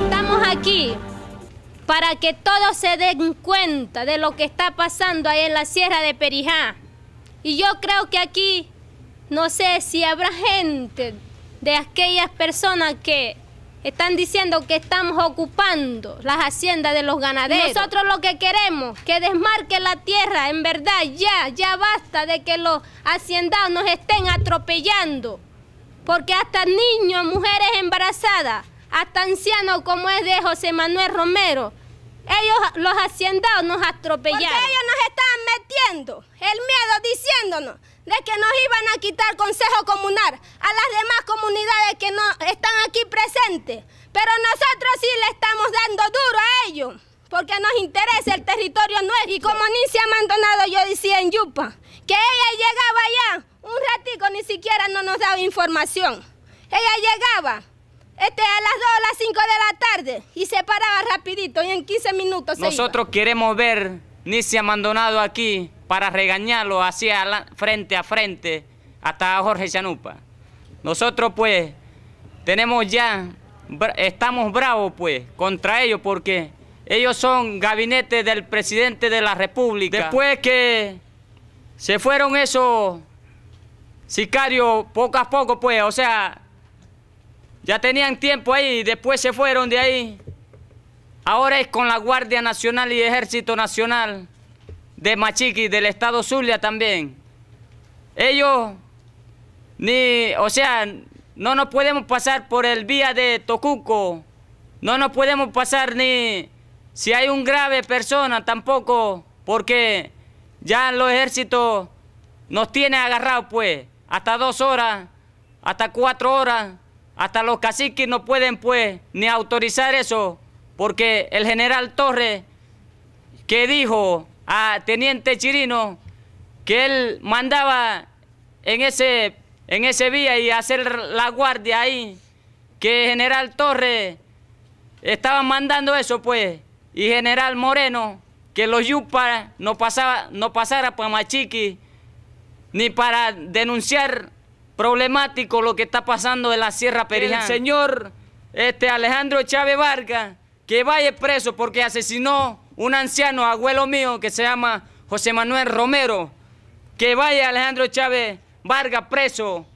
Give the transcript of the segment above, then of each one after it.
Estamos aquí para que todos se den cuenta de lo que está pasando ahí en la Sierra de Perijá. Y yo creo que aquí, no sé si habrá gente de aquellas personas que están diciendo que estamos ocupando las haciendas de los ganaderos. Nosotros lo que queremos, que desmarquen la tierra, en verdad, ya, ya basta de que los haciendados nos estén atropellando, porque hasta niños, mujeres embarazadas, hasta ancianos como es de José Manuel Romero. Ellos, los haciendados, nos atropellaron. Porque ellos nos estaban metiendo el miedo diciéndonos de que nos iban a quitar consejo comunal a las demás comunidades que no están aquí presentes. Pero nosotros sí le estamos dando duro a ellos, porque nos interesa el territorio nuestro. Y como ni se ha abandonado, yo decía en Yupa, que ella llegaba allá, un ratico ni siquiera no nos daba información. Ella llegaba este a las 2 o las 5 de la tarde y se paraba rapidito y en 15 minutos se Nosotros queremos ver Nicia abandonado aquí para regañarlo hacia frente a frente hasta Jorge Chanupa. Nosotros pues tenemos ya, estamos bravos pues contra ellos porque ellos son gabinete del presidente de la república. Después que se fueron esos sicarios poco a poco pues, o sea, ya tenían tiempo ahí, después se fueron de ahí. Ahora es con la Guardia Nacional y Ejército Nacional de Machiqui, del Estado Zulia también. Ellos, ni, o sea, no nos podemos pasar por el vía de Tocuco, no nos podemos pasar ni si hay un grave persona tampoco, porque ya los ejércitos nos tienen agarrados pues, hasta dos horas, hasta cuatro horas. Hasta los caciques no pueden, pues, ni autorizar eso, porque el general Torres, que dijo a Teniente Chirino que él mandaba en ese, en ese vía y hacer la guardia ahí, que general Torres estaba mandando eso, pues, y general Moreno, que los yupas no, pasaba, no pasara para Machiqui, ni para denunciar problemático lo que está pasando en la Sierra Perijá. El señor este, Alejandro Chávez Vargas, que vaya preso porque asesinó un anciano, abuelo mío, que se llama José Manuel Romero. Que vaya Alejandro Chávez Vargas preso,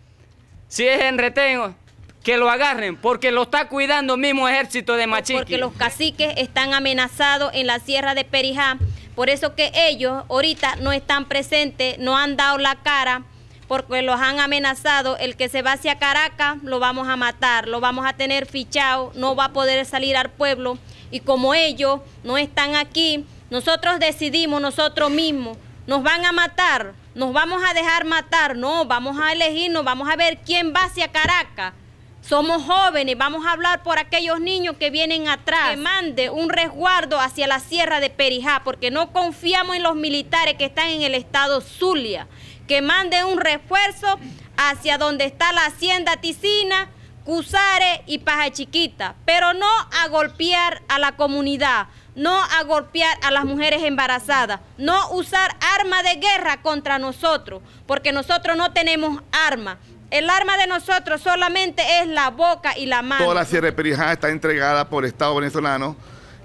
si es en retengo, que lo agarren, porque lo está cuidando el mismo ejército de Machín. Porque los caciques están amenazados en la Sierra de Perijá, por eso que ellos ahorita no están presentes, no han dado la cara porque los han amenazado, el que se va hacia Caracas lo vamos a matar, lo vamos a tener fichado, no va a poder salir al pueblo y como ellos no están aquí, nosotros decidimos nosotros mismos, nos van a matar, nos vamos a dejar matar, no, vamos a elegirnos, vamos a ver quién va hacia Caracas. Somos jóvenes, vamos a hablar por aquellos niños que vienen atrás. Que mande un resguardo hacia la sierra de Perijá, porque no confiamos en los militares que están en el estado Zulia. Que mande un refuerzo hacia donde está la hacienda Ticina, Cusare y Paja Chiquita, pero no a golpear a la comunidad, no a golpear a las mujeres embarazadas, no usar arma de guerra contra nosotros, porque nosotros no tenemos armas. El arma de nosotros solamente es la boca y la mano. Toda la Sierra Perijá está entregada por el Estado venezolano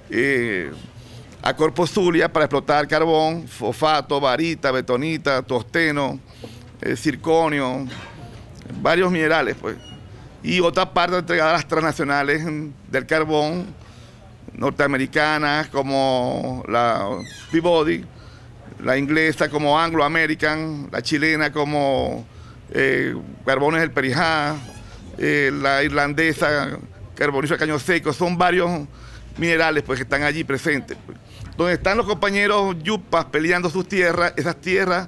eh, a Corpo Zulia para explotar carbón, fosfato, varita, betonita, tosteno, eh, circonio, varios minerales, pues. Y otra parte entregada a las transnacionales del carbón norteamericanas como la Peabody, la inglesa como Anglo American, la chilena como Carbones eh, del Perijá, eh, la irlandesa, carbonizo de caño seco, son varios minerales pues, que están allí presentes. Pues. Donde están los compañeros yupas peleando sus tierras, esas tierras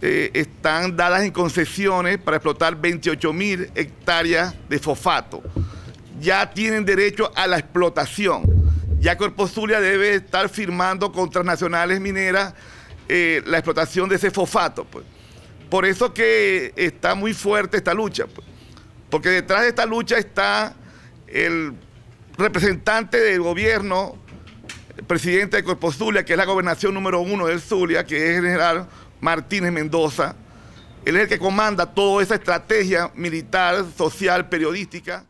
eh, están dadas en concesiones para explotar 28 mil hectáreas de fosfato. Ya tienen derecho a la explotación. Ya Cuerpo Zulia debe estar firmando con transnacionales mineras la explotación de ese fosfato. Pues. Por eso que está muy fuerte esta lucha, pues. porque detrás de esta lucha está el representante del gobierno, el presidente de Cuerpo Zulia, que es la gobernación número uno del Zulia, que es el general Martínez Mendoza. Él es el que comanda toda esa estrategia militar, social, periodística.